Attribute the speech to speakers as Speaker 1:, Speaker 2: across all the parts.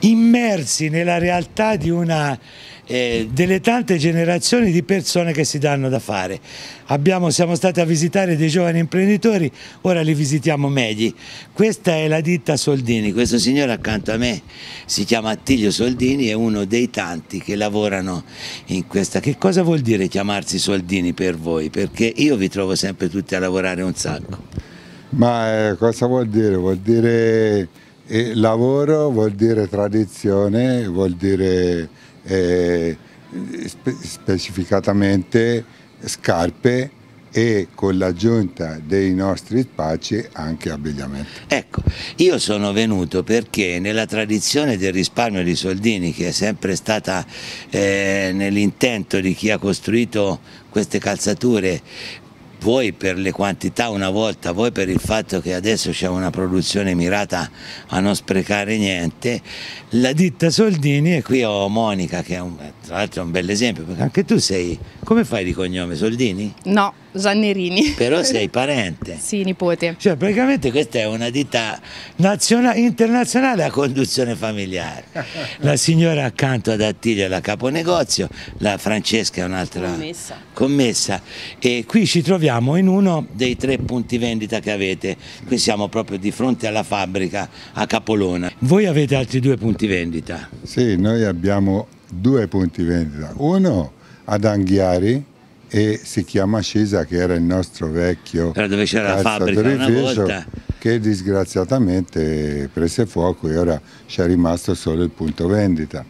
Speaker 1: immersi nella realtà di una eh, delle tante generazioni di persone che si danno da fare. Abbiamo, siamo stati a visitare dei giovani imprenditori, ora li visitiamo meglio. Questa è la ditta Soldini, questo signore accanto a me si chiama Attilio Soldini, è uno dei tanti che lavorano in questa. Che cosa vuol dire chiamarsi Soldini per voi? Perché io vi trovo sempre tutti a lavorare un sacco.
Speaker 2: Ma eh, cosa vuol dire? Vuol dire e lavoro vuol dire tradizione, vuol dire eh, spe specificatamente scarpe e con l'aggiunta dei nostri spazi anche abbigliamento.
Speaker 1: Ecco, io sono venuto perché nella tradizione del risparmio di soldini che è sempre stata eh, nell'intento di chi ha costruito queste calzature voi per le quantità una volta, voi per il fatto che adesso c'è una produzione mirata a non sprecare niente, la ditta Soldini e qui ho Monica che è un, tra l'altro un bel esempio, perché anche tu sei, come fai di cognome Soldini?
Speaker 2: No. Zannerini. Però sei parente. sì, nipote.
Speaker 1: Cioè, praticamente questa è una ditta internazionale a conduzione familiare. La signora accanto ad Attilio è la caponegozio, la Francesca è un'altra commessa. commessa. E qui ci troviamo in uno dei tre punti vendita che avete. Qui siamo proprio di fronte alla fabbrica a Capolona. Voi avete altri due punti vendita?
Speaker 2: Sì, noi abbiamo due punti vendita. Uno ad Anghiari, e si chiama Scisa che era il nostro vecchio era dove c'era la fabbrica rificio, che disgraziatamente prese fuoco e ora c'è rimasto solo il punto vendita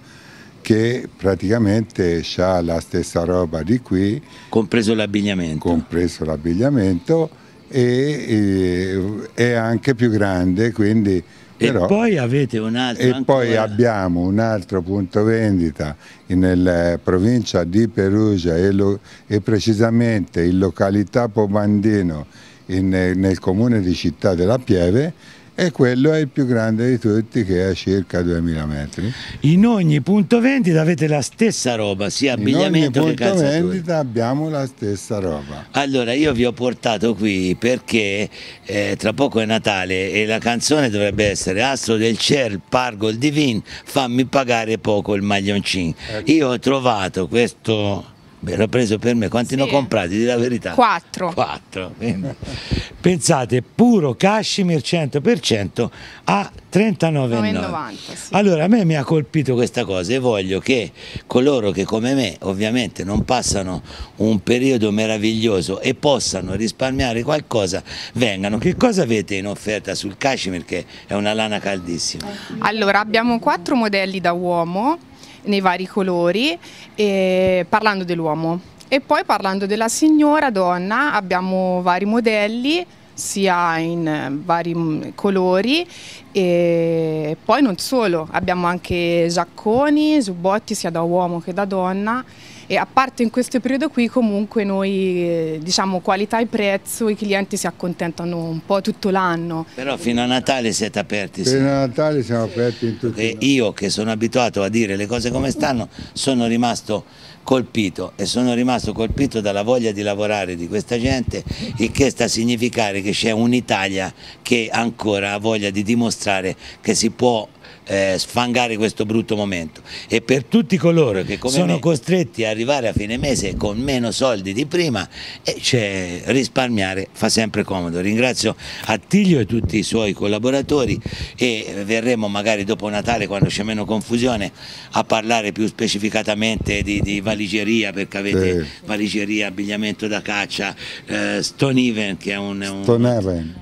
Speaker 2: che praticamente ha la stessa roba di qui compreso l'abbigliamento compreso l'abbigliamento e, e è anche più grande quindi però, e
Speaker 1: poi avete un altro. E ancora...
Speaker 2: poi abbiamo un altro punto vendita nella eh, provincia di Perugia e, lo, e precisamente in località Pobandino in, nel comune di Città della Pieve e quello è il più grande di tutti che è a circa 2000 metri.
Speaker 1: In ogni punto vendita avete la stessa roba, sia abbigliamento che calzature. In ogni punto
Speaker 2: vendita abbiamo la stessa roba.
Speaker 1: Allora io vi ho portato qui perché eh, tra poco è Natale e la canzone dovrebbe essere Astro del Ciel, Pargo il Divin, fammi pagare poco il maglioncino. Ecco. Io ho trovato questo... Beh, l'ho preso per me, quanti sì. ne ho eh. comprati? Di la verità. Quattro. Quattro. pensate puro cashmere 100% a 39,90 allora a me mi ha colpito questa cosa e voglio che coloro che come me ovviamente non passano un periodo meraviglioso e possano risparmiare qualcosa vengano che cosa avete in offerta sul cashmere che è una lana caldissima
Speaker 2: eh, allora abbiamo quattro modelli da uomo nei vari colori eh, parlando dell'uomo e poi parlando della signora donna abbiamo vari modelli sia in eh, vari mm, colori e poi non solo, abbiamo anche giacconi, giubbotti sia da uomo che da donna e a parte in questo periodo qui comunque noi eh, diciamo qualità e prezzo i clienti si accontentano un po' tutto l'anno.
Speaker 1: Però fino a Natale siete aperti?
Speaker 2: Fino sì. a Natale siamo aperti in tutto E
Speaker 1: io che sono abituato a dire le cose come stanno sono rimasto colpito e sono rimasto colpito dalla voglia di lavorare di questa gente il che sta a significare che c'è un'Italia che ancora ha voglia di dimostrare che si può eh, sfangare questo brutto momento e per tutti coloro che sono me... costretti ad arrivare a fine mese con meno soldi di prima eh, risparmiare fa sempre comodo. Ringrazio Attilio e tutti i suoi collaboratori e verremo magari dopo Natale quando c'è meno confusione a parlare più specificatamente di, di valigeria perché avete sì. valigeria, abbigliamento da caccia, eh, Stone Even che è un... un
Speaker 2: Stone Even.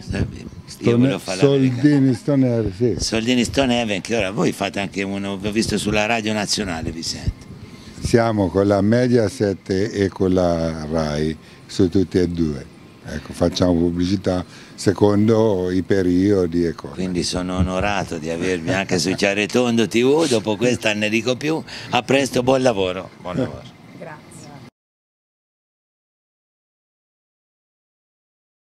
Speaker 2: Stone, Soldini Stone Air, sì.
Speaker 1: Soldini Stone Air, che ora voi fate anche uno, ho visto sulla radio nazionale vi sento.
Speaker 2: Siamo con la Mediaset e con la RAI su tutti e due. Ecco, facciamo pubblicità secondo i periodi e cose. Quindi sono onorato di avervi anche su
Speaker 1: Ciaretondo TV, dopo questa ne dico più, a presto, buon lavoro. Buon lavoro.